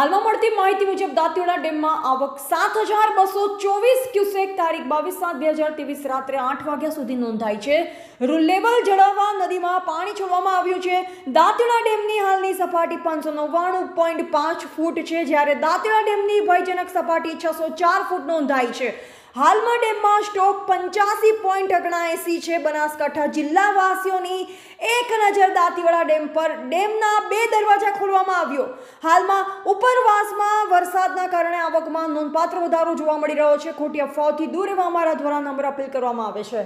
હાલમાં મળતી માહિતી મુજબ દાંતીવાડા ડેમમાં આવક સાત હજાર બસો ચોવીસ ક્યુસેક તારીખ બાવીસ સાત બે હજાર ત્રેવીસ રાત્રે આઠ વાગ્યા સુધી નોંધાઈ છે લેવલ જળવવા નદીમાં પાણી છોડવામાં આવ્યું છે દાંતીવાડા ડેમની હાલની સપાટી પાંચસો નવ્વાણું પોઈન્ટ પાંચ ફૂટ છે જ્યારે દાંતીવાડા ડેમની ભયજનક સપાટી છસો ચાર ફૂટ નોંધાઈ છે હાલમાં ડેમમાં સ્ટોક પંચ્યાસી પોઈન્ટ અગણાએસી છે બનાસકાંઠા જિલ્લાવાસીઓની એક નજર દાંતીવાડા ડેમ પર ડેમના બે દરવાજા કરવામાં આવ્યો હાલમાં ઉપરવાસમાં વરસાદના કારણે આવકમાં નોંધપાત્ર વધારો જોવા મળી રહ્યો છે ખોટી અફવાઓથી દૂર રહેવા અમારા દ્વારા નંબર અપીલ કરવામાં આવે છે